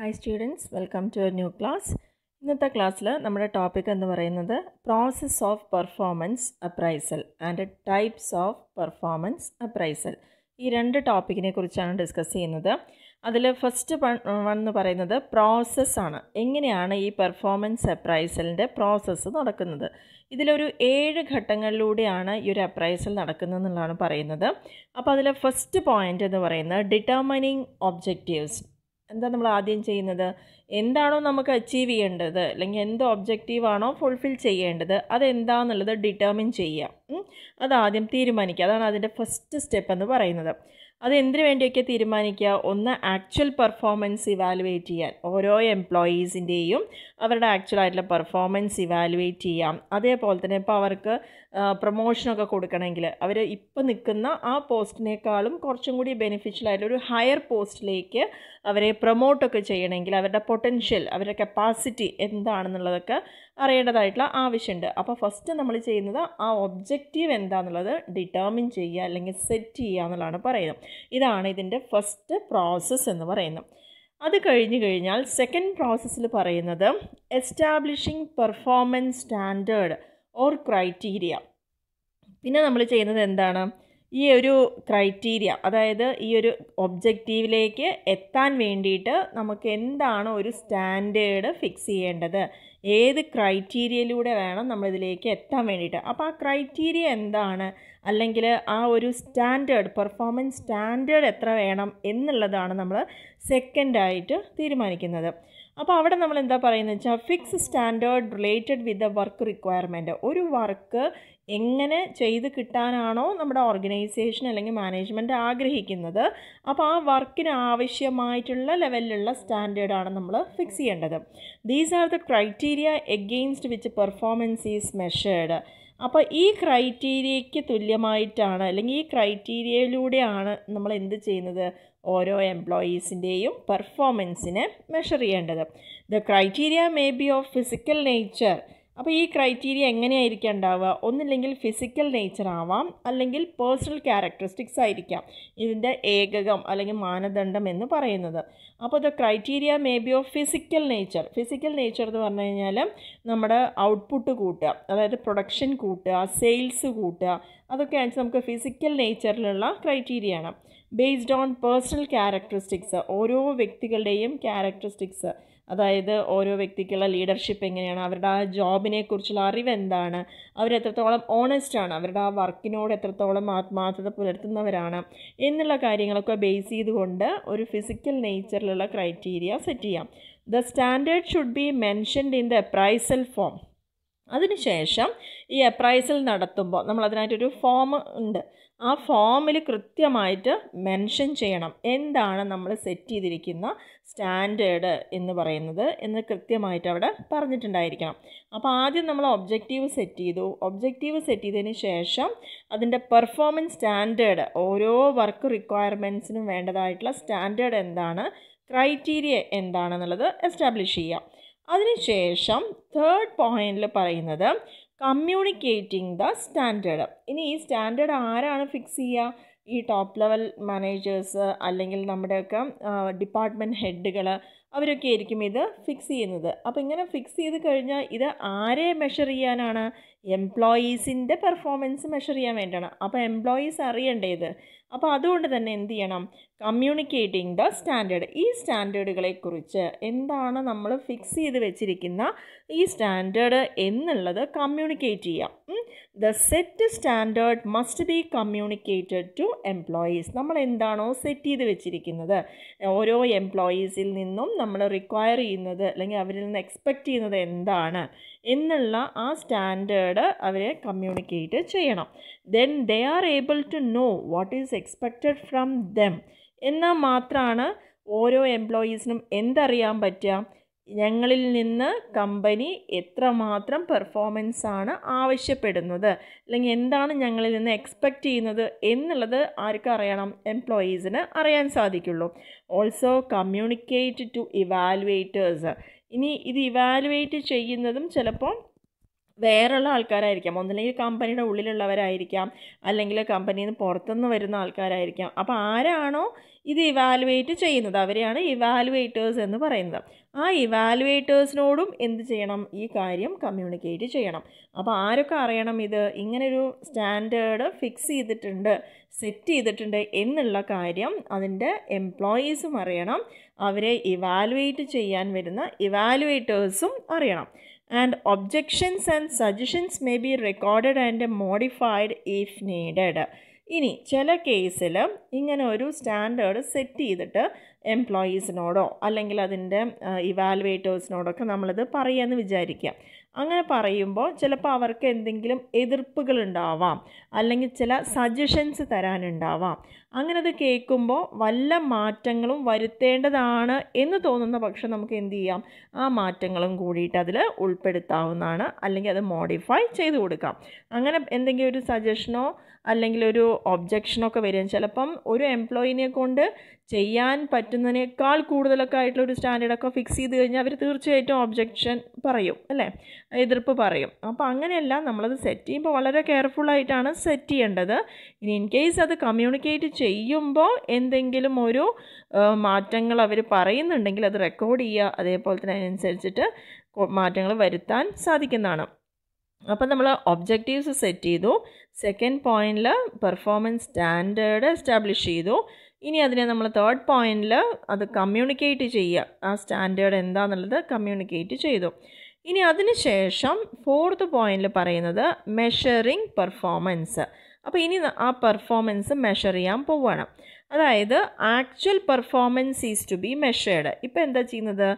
hi students welcome to a new class ഇന്നത്തെ ക്ലാസ്സിൽ നമ്മുടെ ടോപ്പിക് എന്ന് പറയുന്നത് process of performance appraisal and types of performance appraisal ഈ രണ്ട് ടോപ്പിക്കിനെ കുറിച്ചാണ് ഡിസ്കസ് ചെയ്യുന്നത് അതിൽ ഫസ്റ്റ് വൺ എന്ന് പറയുന്നത് പ്രോസസ്സാണ് എങ്ങനെയാണ് ഈ പെർഫോമൻസ് അപ്രൈസലിൻ്റെ പ്രോസസ്സ് നടക്കുന്നത് ഇതിലൊരു ഏഴ് ഘട്ടങ്ങളിലൂടെയാണ് ഈ ഒരു അപ്രൈസൽ നടക്കുന്നത് എന്നുള്ളതാണ് പറയുന്നത് അപ്പോൾ അതിലെ ഫസ്റ്റ് പോയിൻ്റ് എന്ന് പറയുന്നത് ഡിറ്റർമിനിങ് ഒബ്ജക്റ്റീവ്സ് എന്താ നമ്മൾ ആദ്യം ചെയ്യുന്നത് എന്താണോ നമുക്ക് അച്ചീവ് ചെയ്യേണ്ടത് അല്ലെങ്കിൽ എന്ത് ഒബ്ജക്റ്റീവാണോ ഫുൾഫിൽ ചെയ്യേണ്ടത് അതെന്താണെന്നുള്ളത് ഡിറ്റർമിൻ ചെയ്യുക അതാദ്യം തീരുമാനിക്കുക അതാണ് അതിൻ്റെ ഫസ്റ്റ് സ്റ്റെപ്പ് എന്ന് പറയുന്നത് അത് എന്തിനു വേണ്ടിയൊക്കെ തീരുമാനിക്കുക ഒന്ന് ആക്ച്വൽ പെർഫോമൻസ് ഇവാലുവേറ്റ് ചെയ്യാൻ ഓരോ എംപ്ലോയീസിൻ്റെയും അവരുടെ ആക്ച്വൽ ആയിട്ടുള്ള പെർഫോമൻസ് ഇവാലുവേറ്റ് ചെയ്യാം അതേപോലെ തന്നെ ഇപ്പോൾ അവർക്ക് പ്രൊമോഷനൊക്കെ കൊടുക്കണമെങ്കിൽ അവർ ഇപ്പോൾ നിൽക്കുന്ന ആ പോസ്റ്റിനേക്കാളും കുറച്ചും കൂടി ബെനിഫിഷ്യൽ ആയിട്ടുള്ള ഒരു ഹയർ പോസ്റ്റിലേക്ക് അവരെ പ്രൊമോട്ടൊക്കെ ചെയ്യണമെങ്കിൽ അവരുടെ പൊട്ടൻഷ്യൽ അവരുടെ കപ്പാസിറ്റി എന്താണെന്നുള്ളതൊക്കെ അറിയേണ്ടതായിട്ടുള്ള ആവശ്യമുണ്ട് അപ്പോൾ ഫസ്റ്റ് നമ്മൾ ചെയ്യുന്നത് ആ ഒബ്ജക്റ്റീവ് എന്താണെന്നുള്ളത് ഡിറ്റർമിൻ ചെയ്യുക അല്ലെങ്കിൽ സെറ്റ് ചെയ്യുക എന്നുള്ളതാണ് പറയുന്നത് ഇതാണ് ഇതിൻ്റെ ഫസ്റ്റ് പ്രോസസ്സ് എന്ന് പറയുന്നത് അത് കഴിഞ്ഞു കഴിഞ്ഞാൽ സെക്കൻഡ് പ്രോസസ്സിൽ പറയുന്നത് establishing performance standard or criteria പിന്നെ നമ്മൾ ചെയ്യുന്നത് എന്താണ് ഈ ഒരു ക്രൈറ്റീരിയ അതായത് ഈ ഒരു ഒബ്ജക്റ്റീവിലേക്ക് എത്താൻ വേണ്ടിയിട്ട് നമുക്ക് എന്താണ് ഒരു സ്റ്റാൻഡേർഡ് ഫിക്സ് ചെയ്യേണ്ടത് ഏത് ക്രൈറ്റീരിയയിലൂടെ വേണം നമ്മളിതിലേക്ക് എത്താൻ വേണ്ടിയിട്ട് അപ്പോൾ ആ ക്രൈറ്റീരിയ എന്താണ് അല്ലെങ്കിൽ ആ ഒരു സ്റ്റാൻഡേർഡ് പെർഫോമൻസ് സ്റ്റാൻഡേർഡ് എത്ര വേണം എന്നുള്ളതാണ് നമ്മൾ സെക്കൻഡായിട്ട് തീരുമാനിക്കുന്നത് അപ്പോൾ അവിടെ നമ്മൾ എന്താ പറയുന്നത് വെച്ചാൽ fix standard related with the work requirement ഒരു വർക്ക് എങ്ങനെ ചെയ്ത് കിട്ടാനാണോ നമ്മുടെ ഓർഗനൈസേഷൻ അല്ലെങ്കിൽ മാനേജ്മെൻ്റ് ആഗ്രഹിക്കുന്നത് അപ്പോൾ ആ വർക്കിന് ആവശ്യമായിട്ടുള്ള ലെവലിലുള്ള സ്റ്റാൻഡേർഡാണ് നമ്മൾ ഫിക്സ് ചെയ്യേണ്ടത് these are the criteria against which performance is measured അപ്പോൾ ഈ ക്രൈറ്റീരിയയ്ക്ക് തുല്യമായിട്ടാണ് അല്ലെങ്കിൽ ഈ ക്രൈറ്റീരിയയിലൂടെയാണ് നമ്മൾ എന്ത് ചെയ്യുന്നത് ഓരോ എംപ്ലോയീസിൻ്റെയും പെർഫോമൻസിനെ മെഷർ ചെയ്യേണ്ടത് the criteria may be of physical nature അപ്പോൾ ഈ ക്രൈറ്റീരിയ എങ്ങനെയായിരിക്കാം ഉണ്ടാവുക ഒന്നില്ലെങ്കിൽ ഫിസിക്കൽ നേച്ചർ ആവാം അല്ലെങ്കിൽ പേഴ്സണൽ ക്യാരക്ടറിസ്റ്റിക്സ് ആയിരിക്കാം ഇതിൻ്റെ ഏകകം അല്ലെങ്കിൽ മാനദണ്ഡം എന്ന് പറയുന്നത് അപ്പോൾ the criteria may be of physical nature physical nature എന്ന് പറഞ്ഞു കഴിഞ്ഞാൽ നമ്മുടെ ഔട്ട്പുട്ട് കൂട്ടുക അതായത് പ്രൊഡക്ഷൻ കൂട്ടുക സെയിൽസ് കൂട്ടുക അതൊക്കെയാണ് നമുക്ക് ഫിസിക്കൽ നേച്ചറിലുള്ള ക്രൈറ്റീരിയ ആണ് ബേസ്ഡ് ഓൺ പേഴ്സണൽ ക്യാരക്ടറിസ്റ്റിക്സ് ഓരോ വ്യക്തികളുടെയും ക്യാരക്ടറിസ്റ്റിക്സ് അതായത് ഓരോ വ്യക്തിക്കുള്ള ലീഡർഷിപ്പ് എങ്ങനെയാണ് അവരുടെ ആ ജോബിനെക്കുറിച്ചുള്ള അറിവ് എന്താണ് അവരെത്രത്തോളം ആണ് അവരുടെ ആ വർക്കിനോട് എത്രത്തോളം ആത്മാർത്ഥത പുലർത്തുന്നവരാണ് എന്നുള്ള കാര്യങ്ങളൊക്കെ ബേസ് ചെയ്തുകൊണ്ട് ഒരു ഫിസിക്കൽ നേച്ചറിലുള്ള ക്രൈറ്റീരിയ സെറ്റ് ചെയ്യാം the standard should be mentioned in the appraisal form അതിനുശേഷം ഈ അപ്രൈസൽ നടത്തുമ്പോൾ നമ്മൾ അതിനായിട്ടൊരു ഫോം ഉണ്ട് ആ ഫോമിൽ കൃത്യമായിട്ട് മെൻഷൻ ചെയ്യണം എന്താണ് നമ്മൾ സെറ്റ് ചെയ്തിരിക്കുന്ന സ്റ്റാൻഡേർഡ് എന്ന് പറയുന്നത് എന്ന് കൃത്യമായിട്ട് അവിടെ പറഞ്ഞിട്ടുണ്ടായിരിക്കണം അപ്പോൾ ആദ്യം നമ്മൾ ഒബ്ജക്റ്റീവ് സെറ്റ് ചെയ്തു ഒബ്ജക്റ്റീവ് സെറ്റ് ചെയ്തതിന് ശേഷം അതിൻ്റെ പെർഫോമൻസ് സ്റ്റാൻഡേർഡ് ഓരോ വർക്ക് റിക്വയർമെൻസിനും വേണ്ടതായിട്ടുള്ള സ്റ്റാൻഡേർഡ് എന്താണ് ക്രൈറ്റീരിയ എന്താണെന്നുള്ളത് എസ്റ്റാബ്ലിഷ് ചെയ്യുക അതിനുശേഷം തേർഡ് പോയിന്റിൽ പറയുന്നത് കമ്മ്യൂണിക്കേറ്റിംഗ് ദ സ്റ്റാൻഡേർഡ് ഇനി ഈ സ്റ്റാൻഡേർഡ് ആരാണ് ഫിക്സ് ചെയ്യുക ഈ ടോപ്പ് ലെവൽ മാനേജേഴ്സ് അല്ലെങ്കിൽ നമ്മുടെയൊക്കെ ഡിപ്പാർട്ട്മെൻറ്റ് ഹെഡുകൾ അവരൊക്കെ ആയിരിക്കും ഇത് ഫിക്സ് ചെയ്യുന്നത് അപ്പോൾ ഇങ്ങനെ ഫിക്സ് ചെയ്ത് കഴിഞ്ഞാൽ ഇത് ആരെ മെഷർ ചെയ്യാനാണ് എംപ്ലോയീസിൻ്റെ പെർഫോമൻസ് മെഷർ ചെയ്യാൻ വേണ്ടിയാണ് അപ്പോൾ എംപ്ലോയീസ് അറിയേണ്ടത് അപ്പോൾ അതുകൊണ്ട് തന്നെ എന്ത് ചെയ്യണം കമ്മ്യൂണിക്കേറ്റിംഗ് ദ സ്റ്റാൻഡേർഡ് ഈ സ്റ്റാൻഡേർഡുകളെക്കുറിച്ച് എന്താണ് നമ്മൾ ഫിക്സ് ചെയ്ത് വെച്ചിരിക്കുന്ന ഈ സ്റ്റാൻഡേർഡ് എന്നുള്ളത് കമ്മ്യൂണിക്കേറ്റ് ചെയ്യാം the set standard must be communicated to employees നമ്മൾ എന്താണോ സെറ്റ് ചെയ്ത് വെച്ചിരിക്കുന്നത് ഓരോ എംപ്ലോയീസിൽ നിന്നും നമ്മൾ റിക്വയർ ചെയ്യുന്നത് അല്ലെങ്കിൽ അവരിൽ നിന്ന് എക്സ്പെക്റ്റ് ചെയ്യുന്നത് എന്താണ് എന്നുള്ള ആ സ്റ്റാൻഡേർഡ് അവരെ കമ്മ്യൂണിക്കേറ്റ് ചെയ്യണം then they are able to know what is expected from them എന്നാൽ മാത്രമാണ് ഓരോ എംപ്ലോയീസിനും എന്തറിയാൻ പറ്റുക ഞങ്ങളിൽ നിന്ന് കമ്പനി എത്രമാത്രം പെർഫോമൻസ് ആണ് ആവശ്യപ്പെടുന്നത് അല്ലെങ്കിൽ എന്താണ് ഞങ്ങളിൽ നിന്ന് എക്സ്പെക്റ്റ് ചെയ്യുന്നത് എന്നുള്ളത് ആർക്കും അറിയണം എംപ്ലോയീസിന് അറിയാൻ സാധിക്കുള്ളൂ ഓൾസോ കമ്മ്യൂണിക്കേറ്റ് ടു ഇവാലുവേറ്റേഴ്സ് ഇനി ഇത് ഇവാലുവേറ്റ് ചെയ്യുന്നതും ചിലപ്പോൾ വേറെയുള്ള ആൾക്കാരായിരിക്കാം ഒന്നല്ലെങ്കിൽ കമ്പനിയുടെ ഉള്ളിലുള്ളവരായിരിക്കാം അല്ലെങ്കിൽ കമ്പനിയിൽ നിന്ന് പുറത്തുനിന്ന് വരുന്ന ആൾക്കാരായിരിക്കാം അപ്പോൾ ആരാണോ ഇത് ഇവാലുവേറ്റ് ചെയ്യുന്നത് അവരെയാണ് ഇവാലുവേറ്റേഴ്സ് എന്ന് പറയുന്നത് ആ ഇവാലുവേറ്റേഴ്സിനോടും എന്ത് ചെയ്യണം ഈ കാര്യം കമ്മ്യൂണിക്കേറ്റ് ചെയ്യണം അപ്പോൾ ആരൊക്കെ അറിയണം ഇത് ഇങ്ങനൊരു സ്റ്റാൻഡേർഡ് ഫിക്സ് ചെയ്തിട്ടുണ്ട് സെറ്റ് ചെയ്തിട്ടുണ്ട് എന്നുള്ള കാര്യം അതിൻ്റെ എംപ്ലോയീസും അറിയണം അവരെ ഇവാലുവേറ്റ് ചെയ്യാൻ വരുന്ന ഇവാലുവേറ്റേഴ്സും അറിയണം and objections and suggestions may be record and modified if needed ഇനി ചില കേസിൽ ഇങ്ങനെ ഒരു സ്റ്റാൻഡേർഡ് സെറ്റ് ചെയ്തിട്ട് എംപ്ലോയീസിനോടോ അല്ലെങ്കിൽ അതിൻ്റെ ഇവാലുവേറ്റേഴ്സിനോടൊക്കെ നമ്മളിത് എന്ന് വിചാരിക്കുക അങ്ങനെ പറയുമ്പോൾ ചിലപ്പോൾ അവർക്ക് എന്തെങ്കിലും എതിർപ്പുകൾ ഉണ്ടാവാം അല്ലെങ്കിൽ ചില സജഷൻസ് തരാനുണ്ടാവാം അങ്ങനെ അത് കേൾക്കുമ്പോൾ വല്ല മാറ്റങ്ങളും വരുത്തേണ്ടതാണ് എന്ന് തോന്നുന്ന പക്ഷം നമുക്ക് എന്ത് ചെയ്യാം ആ മാറ്റങ്ങളും കൂടിയിട്ട് അതിൽ ഉൾപ്പെടുത്താവുന്നതാണ് അല്ലെങ്കിൽ അത് മോഡിഫൈ ചെയ്ത് കൊടുക്കാം അങ്ങനെ എന്തെങ്കിലും ഒരു സജഷനോ അല്ലെങ്കിൽ ഒരു ഒബ്ജെക്ഷനൊക്കെ വരും ചിലപ്പം ഒരു എംപ്ലോയിനെ കൊണ്ട് ചെയ്യാൻ പറ്റുന്നതിനേക്കാൾ കൂടുതലൊക്കെ ആയിട്ടുള്ള ഒരു സ്റ്റാൻഡേർഡൊക്കെ ഫിക്സ് ചെയ്ത് കഴിഞ്ഞാൽ അവർ തീർച്ചയായിട്ടും ഒബ്ജക്ഷൻ പറയും അല്ലേ എതിർപ്പ് പറയും അപ്പോൾ അങ്ങനെയല്ല നമ്മളത് സെറ്റ് ചെയ്യുമ്പോൾ വളരെ കെയർഫുള്ളായിട്ടാണ് സെറ്റ് ചെയ്യേണ്ടത് ഇനി ഇൻ കേസ് അത് കമ്മ്യൂണിക്കേറ്റ് ചെയ്യുമ്പോൾ എന്തെങ്കിലും ഒരു മാറ്റങ്ങൾ അവർ പറയുന്നുണ്ടെങ്കിൽ അത് റെക്കോർഡ് ചെയ്യുക അതേപോലെ തന്നെ അതിനനുസരിച്ചിട്ട് മാറ്റങ്ങൾ വരുത്താൻ സാധിക്കുന്നതാണ് അപ്പം നമ്മൾ ഒബ്ജക്റ്റീവ്സ് സെറ്റ് ചെയ്തു സെക്കൻഡ് പോയിന്റിൽ പെർഫോമൻസ് സ്റ്റാൻഡേർഡ് എസ്റ്റാബ്ലിഷ് ചെയ്തു ഇനി അതിനെ നമ്മൾ തേർഡ് പോയിന്റിൽ അത് കമ്മ്യൂണിക്കേറ്റ് ചെയ്യുക ആ സ്റ്റാൻഡേർഡ് എന്താണെന്നുള്ളത് കമ്മ്യൂണിക്കേറ്റ് ചെയ്തു ഇനി ശേഷം ഫോർത്ത് പോയിന്റിൽ പറയുന്നത് മെഷറിങ് പെർഫോമൻസ് അപ്പോൾ ഇനി ആ പെർഫോമൻസ് മെഷർ ചെയ്യാൻ പോവുകയാണ് അതായത് actual performance is to be measured ഇപ്പോൾ എന്താ ചെയ്യുന്നത്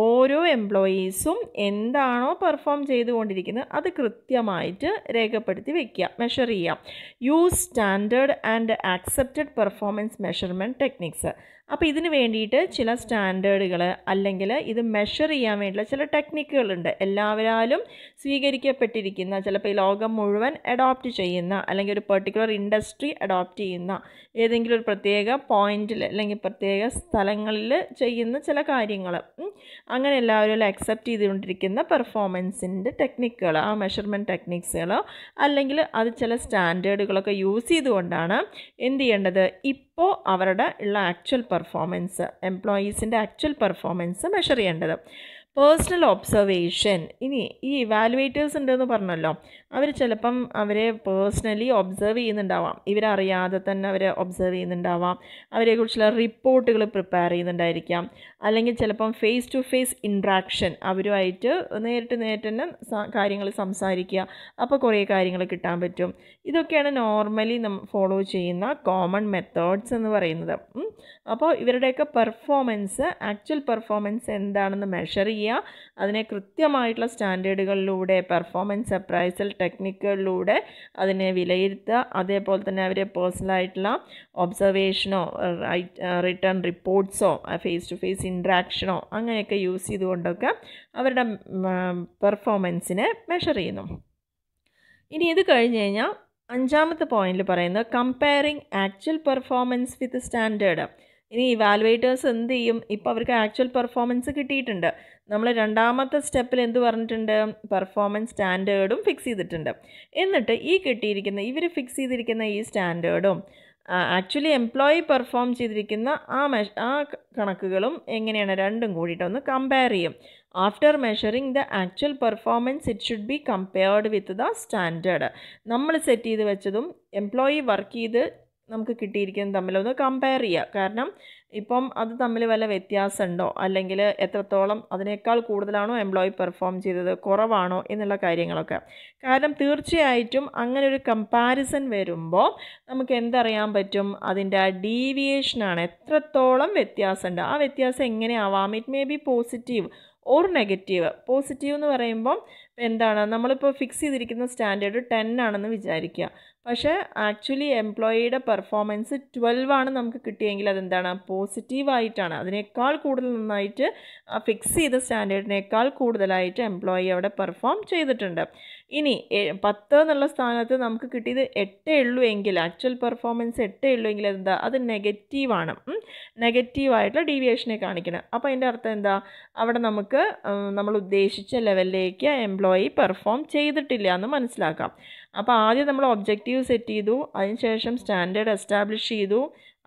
ഓരോ എംപ്ലോയീസും എന്താണോ പെർഫോം ചെയ്തുകൊണ്ടിരിക്കുന്നത് അത് കൃത്യമായിട്ട് രേഖപ്പെടുത്തി വയ്ക്കുക മെഷർ ചെയ്യുക use standard and accepted performance measurement techniques അപ്പോൾ ഇതിന് വേണ്ടിയിട്ട് ചില സ്റ്റാൻഡേർഡുകൾ അല്ലെങ്കിൽ ഇത് മെഷർ ചെയ്യാൻ വേണ്ടിയിട്ടുള്ള ചില ടെക്നിക്കുകളുണ്ട് എല്ലാവരാലും സ്വീകരിക്കപ്പെട്ടിരിക്കുന്ന ചിലപ്പോൾ ഈ ലോകം മുഴുവൻ അഡോപ്റ്റ് ചെയ്യുന്ന അല്ലെങ്കിൽ ഒരു പെർട്ടിക്കുലർ ഇൻഡസ്ട്രി അഡോപ്റ്റ് ചെയ്യുന്ന ഏതെങ്കിലും ഒരു പ്രത്യേക പോയിന്റിൽ അല്ലെങ്കിൽ പ്രത്യേക സ്ഥലങ്ങളിൽ ചെയ്യുന്ന ചില കാര്യങ്ങൾ അങ്ങനെ എല്ലാവരും അക്സെപ്റ്റ് ചെയ്തുകൊണ്ടിരിക്കുന്ന പെർഫോമൻസിൻ്റെ ടെക്നിക്കുകൾ ആ മെഷർമെൻറ്റ് ടെക്നിക്സുകൾ അല്ലെങ്കിൽ അത് ചില സ്റ്റാൻഡേർഡുകളൊക്കെ യൂസ് ചെയ്തുകൊണ്ടാണ് എന്ത് ചെയ്യേണ്ടത് ഇപ്പോൾ അവരുടെ ഉള്ള ആക്ച്വൽ പെർഫോമൻസ് എംപ്ലോയീസിൻ്റെ ആക്ച്വൽ പെർഫോമൻസ് മെഷർ ചെയ്യേണ്ടത് പേഴ്സണൽ ഒബ്സർവേഷൻ ഇനി ഈ ഇവാലുവേറ്റേഴ്സ് ഉണ്ടെന്ന് പറഞ്ഞല്ലോ അവർ ചിലപ്പം അവരെ പേഴ്സണലി ഒബ്സർവ് ചെയ്യുന്നുണ്ടാവാം ഇവരറിയാതെ തന്നെ അവരെ ഒബ്സർവ് ചെയ്യുന്നുണ്ടാവാം അവരെക്കുറിച്ചുള്ള റിപ്പോർട്ടുകൾ പ്രിപ്പയർ ചെയ്യുന്നുണ്ടായിരിക്കാം അല്ലെങ്കിൽ ചിലപ്പം ഫേസ് ടു ഫേസ് ഇൻട്രാക്ഷൻ അവരുമായിട്ട് നേരിട്ട് നേരിട്ട് തന്നെ കാര്യങ്ങൾ സംസാരിക്കുക അപ്പോൾ കുറേ കാര്യങ്ങൾ കിട്ടാൻ പറ്റും ഇതൊക്കെയാണ് നോർമലി നമ്മൾ ഫോളോ ചെയ്യുന്ന കോമൺ മെത്തേഡ്സ് എന്ന് പറയുന്നത് അപ്പോൾ ഇവരുടെയൊക്കെ പെർഫോമൻസ് ആക്ച്വൽ പെർഫോമൻസ് എന്താണെന്ന് മെഷർ ചെയ്യുക അതിനെ കൃത്യമായിട്ടുള്ള സ്റ്റാൻഡേർഡുകളിലൂടെ പെർഫോമൻസ് അപ്രൈസൽ ടെക്നിക്കുകളിലൂടെ അതിനെ വിലയിരുത്തുക അതേപോലെ തന്നെ അവരെ പേഴ്സണലായിട്ടുള്ള ഒബ്സർവേഷനോ റിട്ടേൺ റിപ്പോർട്ട്സോ ഫേസ് ടു ഫേസ് ഇൻട്രാക്ഷനോ അങ്ങനെയൊക്കെ യൂസ് ചെയ്തുകൊണ്ടൊക്കെ അവരുടെ പെർഫോമൻസിനെ മെഷർ ചെയ്യുന്നു ഇനി ഇത് കഴിഞ്ഞ് കഴിഞ്ഞാൽ അഞ്ചാമത്തെ പോയിന്റിൽ പറയുന്നത് comparing actual performance with standard ഇനി ഇവാലുവേറ്റേഴ്സ് എന്ത് ചെയ്യും ഇപ്പോൾ അവർക്ക് ആക്ച്വൽ പെർഫോമൻസ് കിട്ടിയിട്ടുണ്ട് നമ്മൾ രണ്ടാമത്തെ സ്റ്റെപ്പിൽ എന്ത് പറഞ്ഞിട്ടുണ്ട് പെർഫോമൻസ് സ്റ്റാൻഡേർഡും ഫിക്സ് ചെയ്തിട്ടുണ്ട് എന്നിട്ട് ഈ കിട്ടിയിരിക്കുന്ന ഇവർ ഫിക്സ് ചെയ്തിരിക്കുന്ന ഈ സ്റ്റാൻഡേർഡും ആക്ച്വലി എംപ്ലോയി പെർഫോം ചെയ്തിരിക്കുന്ന ആ മെഷ് ആ കണക്കുകളും എങ്ങനെയാണ് രണ്ടും കൂടിയിട്ടൊന്ന് കമ്പയർ ചെയ്യും after measuring the actual performance it should be compared with the standard നമ്മൾ സെറ്റ് ചെയ്ത് വെച്ചതും എംപ്ലോയി വർക്ക് ചെയ്ത് നമുക്ക് കിട്ടിയിരിക്കുന്നത് തമ്മിലൊന്ന് കമ്പയർ ചെയ്യാം കാരണം ഇപ്പം അത് തമ്മിൽ വല്ല വ്യത്യാസമുണ്ടോ അല്ലെങ്കിൽ എത്രത്തോളം അതിനേക്കാൾ കൂടുതലാണോ എംപ്ലോയി പെർഫോം ചെയ്തത് കുറവാണോ എന്നുള്ള കാര്യങ്ങളൊക്കെ കാരണം തീർച്ചയായിട്ടും അങ്ങനെ ഒരു കമ്പാരിസൺ വരുമ്പോൾ നമുക്ക് എന്തറിയാൻ പറ്റും അതിൻ്റെ ആ ഡീവിയേഷനാണ് എത്രത്തോളം വ്യത്യാസമുണ്ട് ആ വ്യത്യാസം എങ്ങനെയാവാം it may be positive or negative positive എന്ന് പറയുമ്പം ഇപ്പോൾ എന്താണ് നമ്മളിപ്പോൾ ഫിക്സ് ചെയ്തിരിക്കുന്ന സ്റ്റാൻഡേർഡ് ടെൻ ആണെന്ന് വിചാരിക്കുക പക്ഷേ ആക്ച്വലി എംപ്ലോയിയുടെ പെർഫോമൻസ് ട്വൽവ് ആണ് നമുക്ക് കിട്ടിയെങ്കിൽ അതെന്താണ് പോസിറ്റീവായിട്ടാണ് അതിനേക്കാൾ കൂടുതൽ നന്നായിട്ട് ഫിക്സ് ചെയ്ത സ്റ്റാൻഡേർഡിനേക്കാൾ കൂടുതലായിട്ട് എംപ്ലോയി അവിടെ പെർഫോം ചെയ്തിട്ടുണ്ട് ഇനി പത്ത് എന്നുള്ള സ്ഥാനത്ത് നമുക്ക് കിട്ടിയത് എട്ടേ ഉള്ളൂ എങ്കിൽ ആക്ച്വൽ പെർഫോമൻസ് എട്ടേ ഉള്ളൂ എങ്കിൽ എന്താ അത് നെഗറ്റീവാണ് നെഗറ്റീവായിട്ടുള്ള ഡീവിയേഷനെ കാണിക്കണം അപ്പോൾ അതിൻ്റെ അർത്ഥം എന്താ അവിടെ നമുക്ക് നമ്മൾ ഉദ്ദേശിച്ച ലെവലിലേക്ക് എംപ്ലോയി എംപ്ലോയി പെർഫോം ചെയ്തിട്ടില്ല എന്ന് മനസ്സിലാക്കാം അപ്പോൾ ആദ്യം നമ്മൾ ഒബ്ജക്റ്റീവ് സെറ്റ് ചെയ്തു അതിനുശേഷം സ്റ്റാൻഡേർഡ് എസ്റ്റാബ്ലിഷ് ചെയ്തു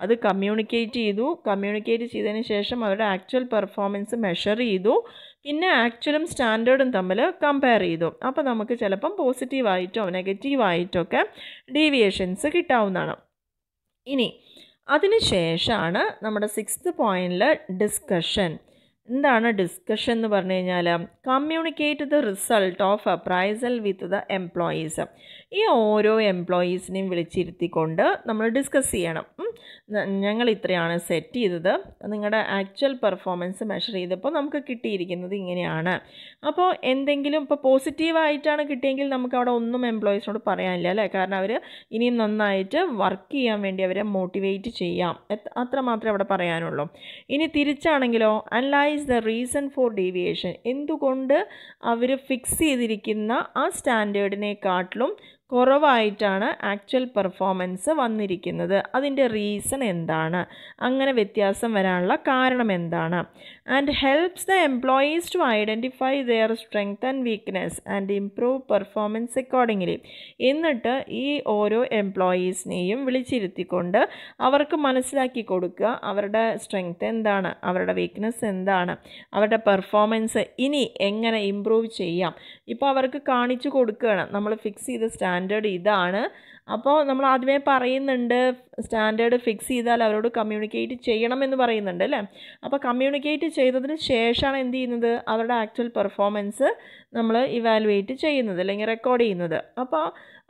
അത് കമ്മ്യൂണിക്കേറ്റ് ചെയ്തു കമ്മ്യൂണിക്കേറ്റ് ചെയ്തതിന് ശേഷം അവരുടെ ആക്ച്വൽ പെർഫോമൻസ് മെഷർ ചെയ്തു പിന്നെ ആക്ച്വലും സ്റ്റാൻഡേർഡും തമ്മിൽ കമ്പയർ ചെയ്തു അപ്പോൾ നമുക്ക് ചിലപ്പം പോസിറ്റീവായിട്ടോ നെഗറ്റീവായിട്ടോ ഒക്കെ ഡീവിയേഷൻസ് കിട്ടാവുന്നതാണ് ഇനി ശേഷമാണ് നമ്മുടെ സിക്സ്ത് പോയിന്റിൽ ഡിസ്കഷൻ എന്താണ് ഡിസ്കഷൻ എന്ന് പറഞ്ഞു കഴിഞ്ഞാൽ communicate the result of appraisal with the employees ഈ ഓരോ എംപ്ലോയീസിനെയും വിളിച്ചിരുത്തിക്കൊണ്ട് നമ്മൾ ഡിസ്കസ് ചെയ്യണം ഞങ്ങൾ ഇത്രയാണ് സെറ്റ് ചെയ്തത് നിങ്ങളുടെ ആക്ച്വൽ പെർഫോമൻസ് മെഷർ ചെയ്തപ്പോൾ നമുക്ക് കിട്ടിയിരിക്കുന്നത് ഇങ്ങനെയാണ് അപ്പോൾ എന്തെങ്കിലും ഇപ്പോൾ പോസിറ്റീവായിട്ടാണ് കിട്ടിയെങ്കിൽ നമുക്ക് അവിടെ ഒന്നും എംപ്ലോയീസിനോട് പറയാനില്ല അല്ലേ കാരണം അവർ ഇനിയും നന്നായിട്ട് വർക്ക് ചെയ്യാൻ വേണ്ടി അവരെ മോട്ടിവേറ്റ് ചെയ്യാം അത്ര മാത്രമേ അവിടെ പറയാനുള്ളൂ ഇനി തിരിച്ചാണെങ്കിലോ analyse the reason for deviation എന്തുകൊണ്ട് അവർ ഫിക്സ് ചെയ്തിരിക്കുന്ന ആ സ്റ്റാൻഡേർഡിനെക്കാട്ടിലും കുറവായിട്ടാണ് ആക്ച്വൽ പെർഫോമൻസ് വന്നിരിക്കുന്നത് അതിൻ്റെ റീസൺ എന്താണ് അങ്ങനെ വ്യത്യാസം വരാനുള്ള കാരണം എന്താണ് and helps the employees to identify their strength and weakness and improve performance accordingly എന്നിട്ട് ഈ ഓരോ എംപ്ലോയീസിനെയും വിളിച്ചിരുത്തിക്കൊണ്ട് അവർക്ക് മനസ്സിലാക്കി കൊടുക്കുക അവരുടെ സ്ട്രെങ്ത് എന്താണ് അവരുടെ വീക്ക്നെസ് എന്താണ് അവരുടെ പെർഫോമൻസ് ഇനി എങ്ങനെ ഇമ്പ്രൂവ് ചെയ്യാം ഇപ്പോൾ അവർക്ക് കാണിച്ചു കൊടുക്കുകയാണ് നമ്മൾ ഫിക്സ് ചെയ്ത സ്റ്റാൻഡ് സ്റ്റാൻഡേർഡ് ഇതാണ് അപ്പോൾ നമ്മൾ ആദ്യമേ പറയുന്നുണ്ട് സ്റ്റാൻഡേർഡ് ഫിക്സ് ചെയ്താൽ അവരോട് കമ്മ്യൂണിക്കേറ്റ് ചെയ്യണമെന്ന് പറയുന്നുണ്ട് അല്ലേ അപ്പോൾ കമ്മ്യൂണിക്കേറ്റ് ചെയ്തതിന് ശേഷമാണ് എന്ത് ചെയ്യുന്നത് അവരുടെ ആക്ച്വൽ പെർഫോമൻസ് നമ്മൾ ഇവാലുവേറ്റ് ചെയ്യുന്നത് അല്ലെങ്കിൽ റെക്കോർഡ് ചെയ്യുന്നത് അപ്പോൾ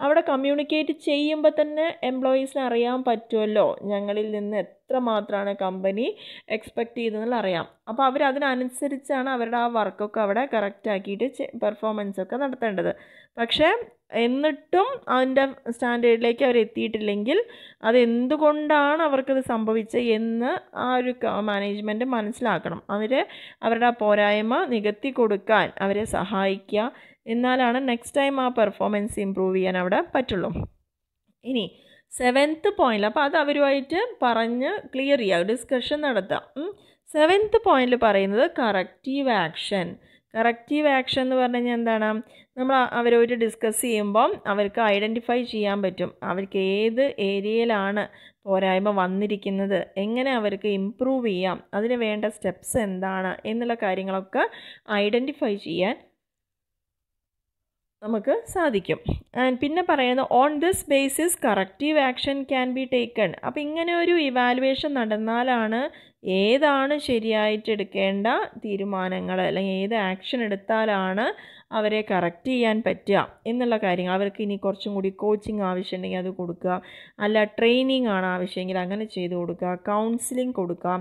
അവിടെ കമ്മ്യൂണിക്കേറ്റ് ചെയ്യുമ്പോൾ തന്നെ എംപ്ലോയീസിന് അറിയാൻ പറ്റുമല്ലോ ഞങ്ങളിൽ നിന്ന് എത്ര മാത്രമാണ് കമ്പനി എക്സ്പെക്റ്റ് ചെയ്തതെന്നുള്ള അറിയാം അപ്പോൾ അവർ അതിനനുസരിച്ചാണ് അവരുടെ ആ വർക്കൊക്കെ അവിടെ കറക്റ്റാക്കിയിട്ട് പെർഫോമൻസ് ഒക്കെ നടത്തേണ്ടത് പക്ഷേ എന്നിട്ടും അതിൻ്റെ സ്റ്റാൻഡേർഡിലേക്ക് അവർ എത്തിയിട്ടില്ലെങ്കിൽ അതെന്തുകൊണ്ടാണ് അവർക്കത് സംഭവിച്ചത് എന്ന് ആ ഒരു മാനേജ്മെൻ്റ് മനസ്സിലാക്കണം അവർ അവരുടെ പോരായ്മ നികത്തി കൊടുക്കാൻ അവരെ സഹായിക്കുക എന്നാലാണ് നെക്സ്റ്റ് ടൈം ആ പെർഫോമൻസ് ഇമ്പ്രൂവ് ചെയ്യാൻ അവിടെ പറ്റുള്ളൂ ഇനി സെവൻത്ത് പോയിൻ്റ് അപ്പോൾ അത് അവരുമായിട്ട് പറഞ്ഞ് ക്ലിയർ ചെയ്യുക ഡിസ്കഷൻ നടത്താം സെവൻത്ത് പോയിൻ്റിൽ പറയുന്നത് കറക്റ്റീവ് ആക്ഷൻ കറക്റ്റീവ് ആക്ഷൻ എന്ന് പറഞ്ഞു കഴിഞ്ഞാൽ എന്താണ് നമ്മൾ അവരോട് ഡിസ്കസ് ചെയ്യുമ്പം അവർക്ക് ഐഡൻറ്റിഫൈ ചെയ്യാൻ പറ്റും അവർക്ക് ഏത് ഏരിയയിലാണ് പോരായ്മ വന്നിരിക്കുന്നത് എങ്ങനെ അവർക്ക് ഇമ്പ്രൂവ് ചെയ്യാം അതിന് വേണ്ട സ്റ്റെപ്സ് എന്താണ് എന്നുള്ള കാര്യങ്ങളൊക്കെ ഐഡൻറ്റിഫൈ ചെയ്യാൻ നമുക്ക് സാധിക്കും ആൻഡ് പിന്നെ പറയുന്ന on this basis corrective action can be taken അപ്പോൾ ഇങ്ങനെ ഒരു ഇവാലുവേഷൻ നടന്നാലാണ് ഏതാണ് ശരിയായിട്ട് എടുക്കേണ്ട തീരുമാനങ്ങൾ അല്ലെങ്കിൽ ഏത് ആക്ഷൻ എടുത്താലാണ് അവരെ കറക്റ്റ് ചെയ്യാൻ പറ്റുക എന്നുള്ള കാര്യങ്ങൾ അവർക്ക് ഇനി കുറച്ചും കൂടി കോച്ചിങ് ആവശ്യമുണ്ടെങ്കിൽ അത് കൊടുക്കുക അല്ല ട്രെയിനിങ് ആണ് ആവശ്യമെങ്കിൽ അങ്ങനെ ചെയ്ത് കൊടുക്കുക കൗൺസിലിംഗ് കൊടുക്കുക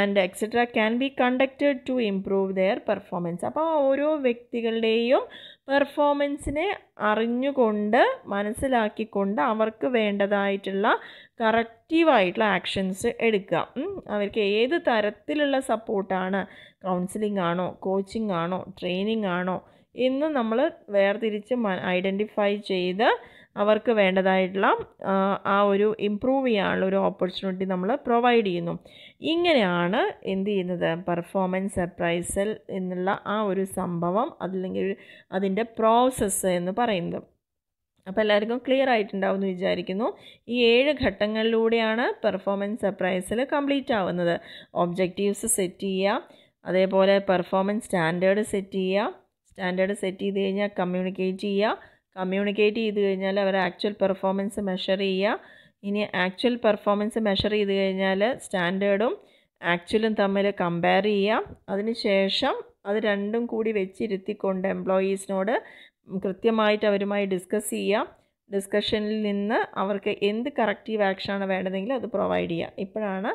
and etcetera can be conducted to improve their performance അപ്പോൾ ഓരോ വ്യക്തികളുടെയും പെർഫോമൻസിനെ അറിഞ്ഞുകൊണ്ട് മനസ്സിലാക്കിക്കൊണ്ട് അവർക്ക് വേണ്ടതായിട്ടുള്ള കറക്റ്റീവായിട്ടുള്ള ആക്ഷൻസ് എടുക്കുക അവർക്ക് ഏത് തരത്തിലുള്ള സപ്പോർട്ടാണ് കൗൺസിലിംഗ് ആണോ കോച്ചിങ് ആണോ ട്രെയിനിങ് ആണോ ഇന്ന് നമ്മൾ വേർതിരിച്ച് ഐഡൻറ്റിഫൈ ചെയ്ത് അവർക്ക് വേണ്ടതായിട്ടുള്ള ആ ഒരു ഇമ്പ്രൂവ് ചെയ്യാനുള്ള ഒരു ഓപ്പർച്യൂണിറ്റി നമ്മൾ പ്രൊവൈഡ് ചെയ്യുന്നു ഇങ്ങനെയാണ് എന്ത് ചെയ്യുന്നത് പെർഫോമൻസ് അപ്രൈസൽ എന്നുള്ള ആ ഒരു സംഭവം അല്ലെങ്കിൽ അതിൻ്റെ പ്രോസസ്സ് എന്ന് പറയുന്നത് അപ്പോൾ എല്ലാവർക്കും ക്ലിയർ ആയിട്ടുണ്ടാവുമെന്ന് വിചാരിക്കുന്നു ഈ ഏഴ് ഘട്ടങ്ങളിലൂടെയാണ് പെർഫോമൻസ് അപ്രൈസൽ കംപ്ലീറ്റ് ആവുന്നത് ഒബ്ജക്റ്റീവ്സ് സെറ്റ് ചെയ്യുക അതേപോലെ പെർഫോമൻസ് സ്റ്റാൻഡേർഡ് സെറ്റ് ചെയ്യുക സ്റ്റാൻഡേർഡ് സെറ്റ് ചെയ്ത് കഴിഞ്ഞാൽ കമ്മ്യൂണിക്കേറ്റ് ചെയ്യുക കമ്മ്യൂണിക്കേറ്റ് ചെയ്ത് കഴിഞ്ഞാൽ അവർ ആക്ച്വൽ പെർഫോമൻസ് മെഷർ ചെയ്യുക ഇനി ആക്ച്വൽ പെർഫോമൻസ് മെഷർ ചെയ്ത് കഴിഞ്ഞാൽ സ്റ്റാൻഡേർഡും ആക്ച്വലും തമ്മിൽ കമ്പയർ ചെയ്യുക അതിനുശേഷം അത് രണ്ടും കൂടി വെച്ചിരുത്തിക്കൊണ്ട് എംപ്ലോയീസിനോട് കൃത്യമായിട്ട് അവരുമായി ഡിസ്കസ് ചെയ്യുക ഡിസ്കഷനിൽ നിന്ന് അവർക്ക് എന്ത് കറക്റ്റീവ് ആക്ഷനാണ് വേണ്ടതെങ്കിൽ അത് പ്രൊവൈഡ് ചെയ്യുക ഇപ്പോഴാണ്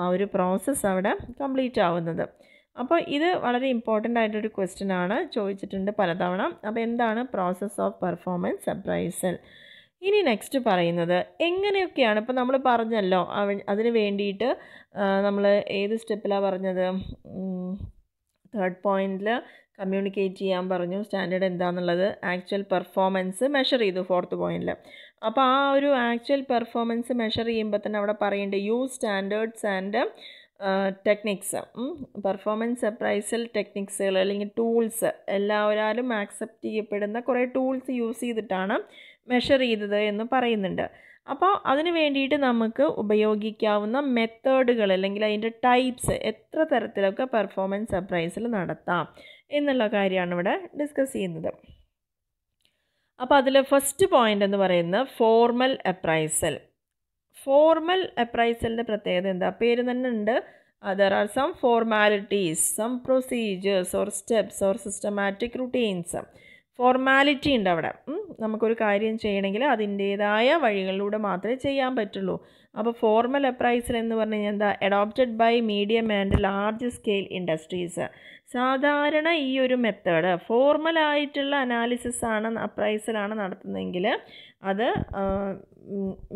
ആ ഒരു പ്രോസസ്സ് അവിടെ കംപ്ലീറ്റ് ആവുന്നത് അപ്പോൾ ഇത് വളരെ ഇമ്പോർട്ടൻ്റ് ആയിട്ടൊരു ക്വസ്റ്റ്യൻ ആണ് ചോദിച്ചിട്ടുണ്ട് പലതവണ അപ്പോൾ എന്താണ് പ്രോസസ്സ് ഓഫ് പെർഫോമൻസ് അപ്രൈസൽ ഇനി നെക്സ്റ്റ് പറയുന്നത് എങ്ങനെയൊക്കെയാണ് ഇപ്പോൾ നമ്മൾ പറഞ്ഞല്ലോ അതിന് വേണ്ടിയിട്ട് നമ്മൾ ഏത് സ്റ്റെപ്പിലാണ് പറഞ്ഞത് തേർഡ് പോയിൻറ്റിൽ കമ്മ്യൂണിക്കേറ്റ് ചെയ്യാൻ പറഞ്ഞു സ്റ്റാൻഡേർഡ് എന്താണെന്നുള്ളത് ആക്ച്വൽ പെർഫോമൻസ് മെഷർ ചെയ്തു ഫോർത്ത് പോയിൻറ്റിൽ അപ്പോൾ ആ ഒരു ആക്ച്വൽ പെർഫോമൻസ് മെഷർ ചെയ്യുമ്പോൾ തന്നെ അവിടെ പറയേണ്ടത് use standards and techniques performance appraisal ടെക്നിക്സുകൾ അല്ലെങ്കിൽ ടൂൾസ് എല്ലാവരും ആക്സെപ്റ്റ് ചെയ്യപ്പെടുന്ന കുറേ ടൂൾസ് യൂസ് ചെയ്തിട്ടാണ് മെഷർ ചെയ്തത് എന്ന് പറയുന്നുണ്ട് അപ്പോൾ അതിന് വേണ്ടിയിട്ട് നമുക്ക് ഉപയോഗിക്കാവുന്ന മെത്തേഡുകൾ അല്ലെങ്കിൽ അതിൻ്റെ ടൈപ്സ് എത്ര തരത്തിലൊക്കെ പെർഫോമൻസ് അപ്രൈസൽ നടത്താം എന്നുള്ള കാര്യമാണ് ഇവിടെ ഡിസ്കസ് ചെയ്യുന്നത് അപ്പോൾ അതിൽ ഫസ്റ്റ് പോയിൻ്റ് എന്ന് പറയുന്നത് ഫോർമൽ അപ്രൈസൽ ഫോർമൽ അപ്രൈസലിൻ്റെ പ്രത്യേകത എന്താ പേര് തന്നെ ഉണ്ട് there are some formalities some procedures or steps or systematic routines formality ഉണ്ട് അവിടെ നമുക്കൊരു കാര്യം ചെയ്യണമെങ്കിൽ അതിൻ്റേതായ വഴികളിലൂടെ മാത്രമേ ചെയ്യാൻ പറ്റുള്ളൂ അപ്പോൾ ഫോർമൽ അപ്രൈസൽ എന്ന് പറഞ്ഞു കഴിഞ്ഞാൽ എന്താ adopted by medium and large scale industries സാധാരണ ഈ ഒരു മെത്തേഡ് ഫോർമലായിട്ടുള്ള അനാലിസിസ് ആണ് അപ്രൈസലാണ് നടത്തുന്നതെങ്കിൽ അത്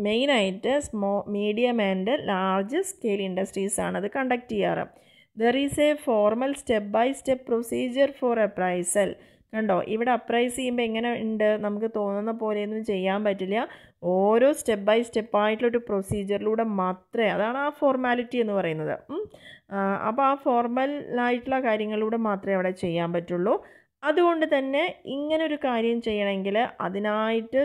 മെയിനായിട്ട് small medium and large scale industries ആണ് അത് കണ്ടക്ട് ചെയ്യാറ് there is a formal step by step procedure for appraisal കണ്ടോ ഇവിടെ അപ്രൈസ് ചെയ്യുമ്പോൾ എങ്ങനെ ഉണ്ട് നമുക്ക് തോന്നുന്ന പോലെയൊന്നും ചെയ്യാൻ പറ്റില്ല ഓരോ സ്റ്റെപ്പ് ബൈ സ്റ്റെപ്പായിട്ടുള്ളൊരു പ്രൊസീജിയറിലൂടെ മാത്രമേ അതാണ് ആ ഫോർമാലിറ്റി എന്ന് പറയുന്നത് അപ്പോൾ ആ ഫോർമൽ ആയിട്ടുള്ള കാര്യങ്ങളിലൂടെ മാത്രമേ അവിടെ ചെയ്യാൻ പറ്റുള്ളൂ അതുകൊണ്ട് തന്നെ ഇങ്ങനൊരു കാര്യം ചെയ്യണമെങ്കിൽ അതിനായിട്ട്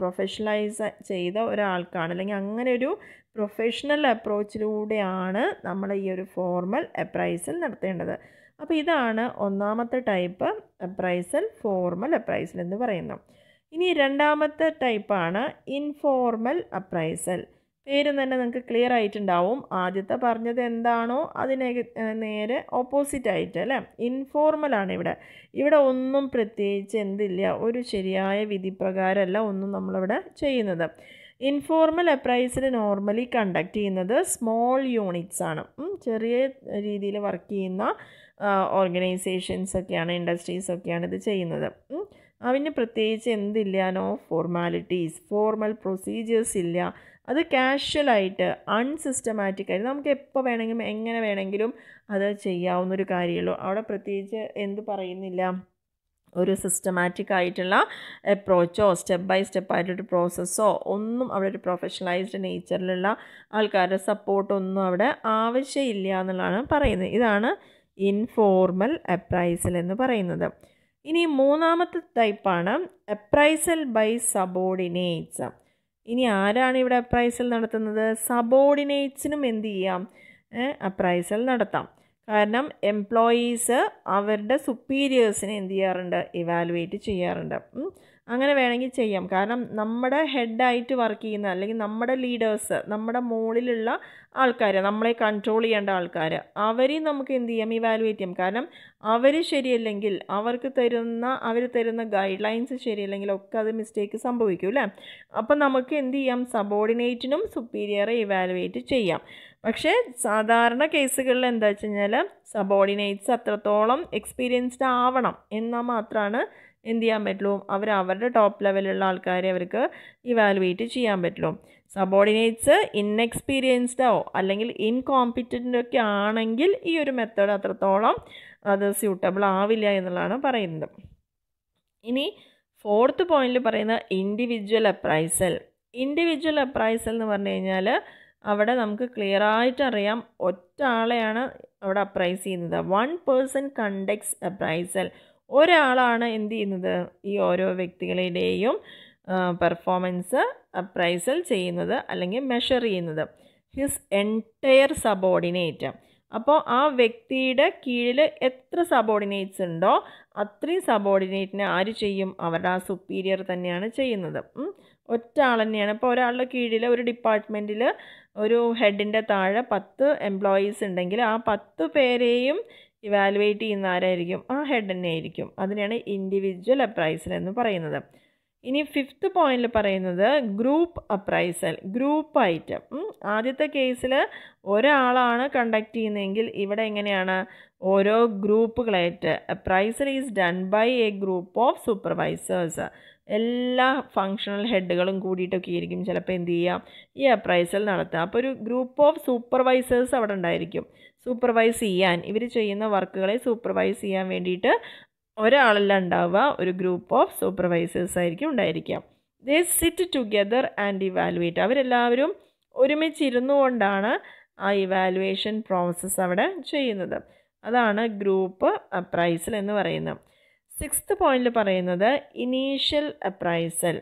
പ്രൊഫഷണലൈസ് ചെയ്ത ഒരാൾക്കാണ് അല്ലെങ്കിൽ അങ്ങനെ ഒരു പ്രൊഫഷണൽ അപ്രോച്ചിലൂടെയാണ് നമ്മൾ ഈ ഒരു ഫോർമൽ അപ്രൈസൽ നടത്തേണ്ടത് അപ്പോൾ ഇതാണ് ഒന്നാമത്തെ ടൈപ്പ് അപ്രൈസൽ ഫോർമൽ അപ്രൈസൽ എന്ന് പറയുന്നു ഇനി രണ്ടാമത്തെ ടൈപ്പാണ് ഇൻഫോർമൽ അപ്രൈസൽ പേര് തന്നെ നിങ്ങൾക്ക് ക്ലിയർ ആയിട്ടുണ്ടാവും ആദ്യത്തെ പറഞ്ഞത് എന്താണോ അതിനെ നേരെ ഓപ്പോസിറ്റ് ആയിട്ട് അല്ലേ ഇൻഫോർമലാണ് ഇവിടെ ഇവിടെ ഒന്നും പ്രത്യേകിച്ച് എന്തില്ല ഒരു ശരിയായ വിധിപ്രകാരമല്ല ഒന്നും നമ്മളിവിടെ ചെയ്യുന്നത് ഇൻഫോർമൽ അപ്രൈസിൽ നോർമലി കണ്ടക്ട് ചെയ്യുന്നത് സ്മോൾ യൂണിറ്റ്സ് ആണ് ചെറിയ രീതിയിൽ വർക്ക് ചെയ്യുന്ന ഓർഗനൈസേഷൻസ് ഒക്കെയാണ് ഇൻഡസ്ട്രീസ് ഒക്കെയാണ് ഇത് ചെയ്യുന്നത് അവന് പ്രത്യേകിച്ച് എന്തില്ല നോ ഫോർമാലിറ്റീസ് ഫോർമൽ പ്രൊസീജിയേഴ്സ് ഇല്ല അത് ക്യാഷ്വലായിട്ട് അൺസിസ്റ്റമാറ്റിക്കായിട്ട് നമുക്ക് എപ്പോൾ വേണമെങ്കിലും എങ്ങനെ വേണമെങ്കിലും അത് ചെയ്യാവുന്നൊരു കാര്യമുള്ളൂ അവിടെ പ്രത്യേകിച്ച് എന്ത് പറയുന്നില്ല ഒരു സിസ്റ്റമാറ്റിക് ആയിട്ടുള്ള അപ്രോച്ചോ സ്റ്റെപ്പ് ബൈ സ്റ്റെപ്പ് ആയിട്ടൊരു പ്രോസസ്സോ ഒന്നും അവിടെ ഒരു പ്രൊഫഷണലൈസ്ഡ് നേച്ചറിലുള്ള ആൾക്കാരുടെ സപ്പോർട്ടൊന്നും അവിടെ ആവശ്യമില്ല എന്നുള്ളതാണ് പറയുന്നത് ഇതാണ് ഇൻഫോർമൽ അപ്രൈസൽ എന്ന് പറയുന്നത് ഇനി മൂന്നാമത്തെ ടൈപ്പാണ് അപ്രൈസൽ ബൈ സബോർഡിനേറ്റ്സ് ഇനി ആരാണ് ഇവിടെ അപ്രൈസൽ നടത്തുന്നത് സബോർഡിനേറ്റ്സിനും എന്ത് ചെയ്യാം അപ്രൈസൽ നടത്താം കാരണം എംപ്ലോയീസ് അവരുടെ സുപ്പീരിയേഴ്സിനെ എന്ത് ചെയ്യാറുണ്ട് ഇവാലുവേറ്റ് ചെയ്യാറുണ്ട് അങ്ങനെ വേണമെങ്കിൽ ചെയ്യാം കാരണം നമ്മുടെ ഹെഡായിട്ട് വർക്ക് ചെയ്യുന്ന അല്ലെങ്കിൽ നമ്മുടെ ലീഡേഴ്സ് നമ്മുടെ മുകളിലുള്ള ആൾക്കാർ നമ്മളെ കൺട്രോൾ ചെയ്യേണ്ട ആൾക്കാർ അവരെ നമുക്ക് എന്ത് ചെയ്യാം ഇവാലുവേറ്റ് ചെയ്യാം കാരണം അവർ ശരിയല്ലെങ്കിൽ അവർക്ക് തരുന്ന അവർ തരുന്ന ഗൈഡ് ലൈൻസ് ശരിയല്ലെങ്കിൽ ഒക്കെ അത് മിസ്റ്റേക്ക് സംഭവിക്കും അല്ലേ അപ്പം നമുക്ക് എന്ത് ചെയ്യാം സബോർഡിനേറ്റിനും സുപ്പീരിയറെ ഇവാലുവേറ്റ് ചെയ്യാം പക്ഷേ സാധാരണ കേസുകളിൽ എന്താ വെച്ച് കഴിഞ്ഞാൽ സബോർഡിനേറ്റ്സ് അത്രത്തോളം എക്സ്പീരിയൻസ്ഡ് ആവണം എന്നാൽ മാത്രമാണ് എന്ത് ചെയ്യാൻ പറ്റുള്ളൂ അവർ അവരുടെ ടോപ്പ് ലെവലുള്ള ആൾക്കാരെ അവർക്ക് ഇവാലുവേറ്റ് ചെയ്യാൻ പറ്റുള്ളൂ സബോർഡിനേറ്റ്സ് ഇൻഎക്സ്പീരിയൻസ്ഡോ അല്ലെങ്കിൽ ഇൻകോമ്പിറ്റൻ്റ് ഒക്കെ ആണെങ്കിൽ ഈ ഒരു മെത്തേഡ് അത്രത്തോളം അത് സ്യൂട്ടബിൾ ആവില്ല എന്നുള്ളതാണ് പറയുന്നത് ഇനി ഫോർത്ത് പോയിന്റിൽ പറയുന്ന ഇൻഡിവിജ്വൽ അപ്രൈസൽ ഇൻഡിവിജ്വൽ അപ്രൈസൽ എന്ന് പറഞ്ഞു കഴിഞ്ഞാൽ അവിടെ നമുക്ക് ക്ലിയർ ആയിട്ട് അറിയാം ഒറ്റ ആളെയാണ് അവിടെ അപ്രൈസ് ചെയ്യുന്നത് വൺ പേഴ്സൺ കണ്ടക്ട്സ് അപ്രൈസൽ ഒരാളാണ് എന്ത് ചെയ്യുന്നത് ഈ ഓരോ വ്യക്തികളുടെയും പെർഫോമൻസ് അപ്രൈസൽ ചെയ്യുന്നത് അല്ലെങ്കിൽ മെഷർ ചെയ്യുന്നത് ഹിസ് എൻറ്റയർ സബോർഡിനേറ്റ് അപ്പോൾ ആ വ്യക്തിയുടെ കീഴിൽ എത്ര സബോർഡിനേറ്റ്സ് ഉണ്ടോ അത്രയും സബോർഡിനേറ്റിനെ ആര് ചെയ്യും അവരുടെ ആ സുപ്പീരിയർ തന്നെയാണ് ചെയ്യുന്നത് ഒറ്റ ആൾ തന്നെയാണ് ഇപ്പോൾ ഒരാളുടെ കീഴിൽ ഒരു ഡിപ്പാർട്ട്മെൻറ്റിൽ ഒരു ഹെഡിൻ്റെ താഴെ പത്ത് എംപ്ലോയീസ് ഉണ്ടെങ്കിൽ ആ പത്ത് പേരെയും ഇവാലുവേറ്റ് ചെയ്യുന്ന ആരായിരിക്കും ആ ഹെഡ് തന്നെ ആയിരിക്കും അതിനെയാണ് ഇൻഡിവിജ്വൽ അപ്രൈസൽ എന്ന് പറയുന്നത് ഇനി ഫിഫ്ത്ത് പോയിന്റിൽ പറയുന്നത് ഗ്രൂപ്പ് അപ്രൈസൽ ഗ്രൂപ്പ് ആയിട്ട് ആദ്യത്തെ കേസിൽ ഒരാളാണ് കണ്ടക്ട് ചെയ്യുന്നതെങ്കിൽ ഇവിടെ എങ്ങനെയാണ് ഓരോ ഗ്രൂപ്പുകളായിട്ട് appraisal is done by a group of supervisors എല്ലാ ഫങ്ഷണൽ ഹെഡുകളും കൂടിയിട്ടൊക്കെ ആയിരിക്കും ചിലപ്പോൾ എന്ത് ചെയ്യുക ഈ അപ്രൈസൽ നടത്തുക അപ്പോൾ ഒരു ഗ്രൂപ്പ് ഓഫ് സൂപ്പർവൈസേഴ്സ് അവിടെ ഉണ്ടായിരിക്കും സൂപ്പർവൈസ് ചെയ്യാൻ ഇവർ ചെയ്യുന്ന വർക്കുകളെ സൂപ്പർവൈസ് ചെയ്യാൻ വേണ്ടിയിട്ട് ഒരാളെല്ലാം ഉണ്ടാവുക ഒരു ഗ്രൂപ്പ് ഓഫ് സൂപ്പർവൈസേഴ്സ് ആയിരിക്കും ഉണ്ടായിരിക്കുക they sit together and evaluate അവരെല്ലാവരും ഒരുമിച്ചിരുന്നു കൊണ്ടാണ് ആ ഇവാലുവേഷൻ പ്രോസസ്സ് അവിടെ ചെയ്യുന്നത് അതാണ് ഗ്രൂപ്പ് അപ്രൈസൽ എന്ന് പറയുന്നത് സിക്സ്ത് പോയിന്റിൽ പറയുന്നത് ഇനീഷ്യൽ അപ്രൈസൽ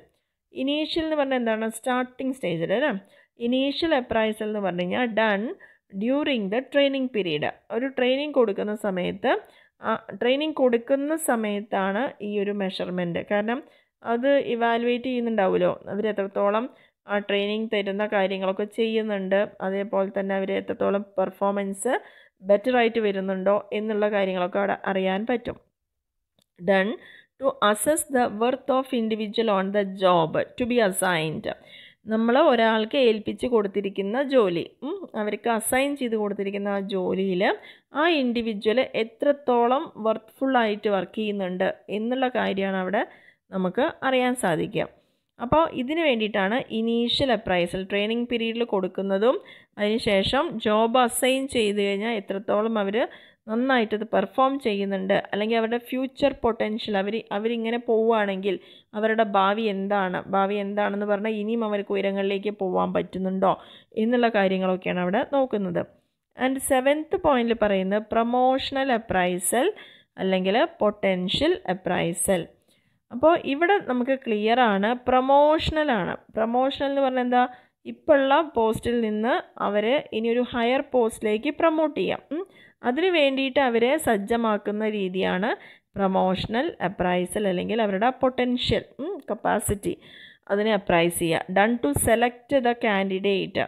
ഇനീഷ്യൽ എന്ന് പറഞ്ഞാൽ എന്താണ് സ്റ്റാർട്ടിംഗ് സ്റ്റേജിൽ അല്ലേ ഇനീഷ്യൽ അപ്രൈസൽ എന്ന് പറഞ്ഞു കഴിഞ്ഞാൽ done during the training period ഒരു ട്രെയിനിങ് കൊടുക്കുന്ന സമയത്ത് ട്രെയിനിങ് കൊടുക്കുന്ന സമയത്താണ് ഈ ഒരു മെഷർമെൻറ്റ് കാരണം അത് ഇവാലുവേറ്റ് ചെയ്യുന്നുണ്ടാവുമല്ലോ അവർ എത്രത്തോളം ആ ട്രെയിനിങ് തരുന്ന കാര്യങ്ങളൊക്കെ ചെയ്യുന്നുണ്ട് അതേപോലെ തന്നെ അവർ എത്രത്തോളം പെർഫോമൻസ് ബെറ്ററായിട്ട് വരുന്നുണ്ടോ എന്നുള്ള കാര്യങ്ങളൊക്കെ അവിടെ അറിയാൻ പറ്റും done to assess the worth of individual on the job to be assigned നമ്മൾ ഒരാൾക്ക് ഏൽപ്പിച്ച് കൊടുത്തിരിക്കുന്ന ജോലി അവർക്ക് അസൈൻ ചെയ്ത് കൊടുത്തിരിക്കുന്ന ആ ജോലിയിൽ ആ ഇൻഡിവിജ്വല് എത്രത്തോളം വർത്ത്ഫുള്ളായിട്ട് വർക്ക് ചെയ്യുന്നുണ്ട് എന്നുള്ള കാര്യമാണ് അവിടെ നമുക്ക് അറിയാൻ സാധിക്കുക അപ്പോൾ ഇതിന് വേണ്ടിയിട്ടാണ് ഇനീഷ്യൽ അപ്രൈസൽ ട്രെയിനിങ് പീരീഡിൽ കൊടുക്കുന്നതും അതിനുശേഷം ജോബ് അസൈൻ ചെയ്ത് കഴിഞ്ഞാൽ എത്രത്തോളം അവർ നന്നായിട്ടത് പെർഫോം ചെയ്യുന്നുണ്ട് അല്ലെങ്കിൽ അവരുടെ ഫ്യൂച്ചർ പൊട്ടൻഷ്യൽ അവർ അവരിങ്ങനെ പോവുകയാണെങ്കിൽ അവരുടെ ഭാവി എന്താണ് ഭാവി എന്താണെന്ന് പറഞ്ഞാൽ ഇനിയും അവർക്ക് ഉയരങ്ങളിലേക്ക് പോകാൻ പറ്റുന്നുണ്ടോ എന്നുള്ള കാര്യങ്ങളൊക്കെയാണ് അവിടെ നോക്കുന്നത് ആൻഡ് സെവൻത്ത് പോയിന്റിൽ പറയുന്നത് പ്രൊമോഷണൽ അപ്രൈസൽ അല്ലെങ്കിൽ പൊട്ടൻഷ്യൽ അപ്രൈസൽ അപ്പോൾ ഇവിടെ നമുക്ക് ക്ലിയർ ആണ് പ്രൊമോഷണലാണ് പ്രൊമോഷണൽ എന്ന് പറഞ്ഞാൽ എന്താ ഇപ്പോഴുള്ള പോസ്റ്റിൽ നിന്ന് അവരെ ഇനിയൊരു ഹയർ പോസ്റ്റിലേക്ക് പ്രൊമോട്ട് ചെയ്യാം അതിന് വേണ്ടിയിട്ട് അവരെ സജ്ജമാക്കുന്ന രീതിയാണ് പ്രൊമോഷണൽ അപ്രൈസൽ അല്ലെങ്കിൽ അവരുടെ പൊട്ടൻഷ്യൽ കപ്പാസിറ്റി അതിനെ അപ്രൈസ് ചെയ്യുക done to select the candidate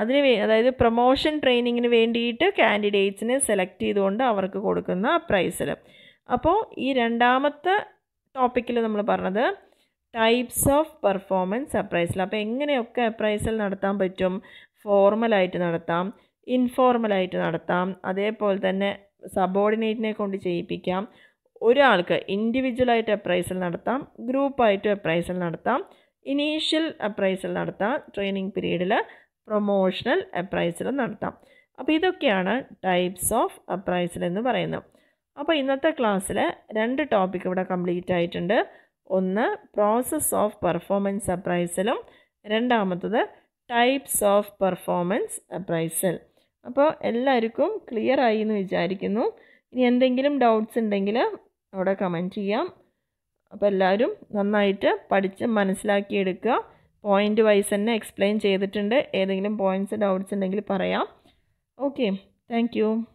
അതിന് വേ അതായത് പ്രൊമോഷൻ ട്രെയിനിങ്ങിന് വേണ്ടിയിട്ട് കാൻഡിഡേറ്റ്സിനെ സെലക്ട് ചെയ്തുകൊണ്ട് അവർക്ക് കൊടുക്കുന്ന അപ്രൈസൽ അപ്പോൾ ഈ രണ്ടാമത്തെ ടോപ്പിക്കിൽ നമ്മൾ പറഞ്ഞത് ടൈപ്സ് ഓഫ് പെർഫോമൻസ് അപ്രൈസൽ അപ്പോൾ എങ്ങനെയൊക്കെ അപ്രൈസൽ നടത്താൻ പറ്റും ഫോർമലായിട്ട് നടത്താം ഇൻഫോർമലായിട്ട് നടത്താം അതേപോലെ തന്നെ സബോർഡിനേറ്റിനെ കൊണ്ട് ചെയ്യിപ്പിക്കാം ഒരാൾക്ക് ഇൻഡിവിജ്വലായിട്ട് അപ്രൈസൽ നടത്താം ഗ്രൂപ്പായിട്ട് അപ്രൈസൽ നടത്താം ഇനീഷ്യൽ അപ്രൈസൽ നടത്താം ട്രെയിനിങ് പീരീഡിൽ പ്രൊമോഷണൽ അപ്രൈസൽ നടത്താം അപ്പോൾ ഇതൊക്കെയാണ് ടൈപ്സ് ഓഫ് അപ്രൈസൽ എന്ന് പറയുന്നത് അപ്പോൾ ഇന്നത്തെ ക്ലാസ്സിൽ രണ്ട് ടോപ്പിക് ഇവിടെ കംപ്ലീറ്റ് ആയിട്ടുണ്ട് ഒന്ന് പ്രോസസ് ഓഫ് പെർഫോമൻസ് അപ്രൈസലും രണ്ടാമത്തത് ടൈപ്സ് ഓഫ് പെർഫോമൻസ് അപ്രൈസൽ അപ്പോൾ എല്ലാവർക്കും ക്ലിയർ ആയി എന്ന് വിചാരിക്കുന്നു ഇനി എന്തെങ്കിലും ഡൗട്ട്സ് ഉണ്ടെങ്കിൽ അവിടെ കമൻറ്റ് ചെയ്യാം അപ്പോൾ എല്ലാവരും നന്നായിട്ട് പഠിച്ച് മനസ്സിലാക്കിയെടുക്കുക പോയിൻ്റ് വൈസ് തന്നെ എക്സ്പ്ലെയിൻ ചെയ്തിട്ടുണ്ട് ഏതെങ്കിലും പോയിൻറ്റ്സ് ഡൗട്ട്സ് ഉണ്ടെങ്കിൽ പറയാം ഓക്കെ താങ്ക്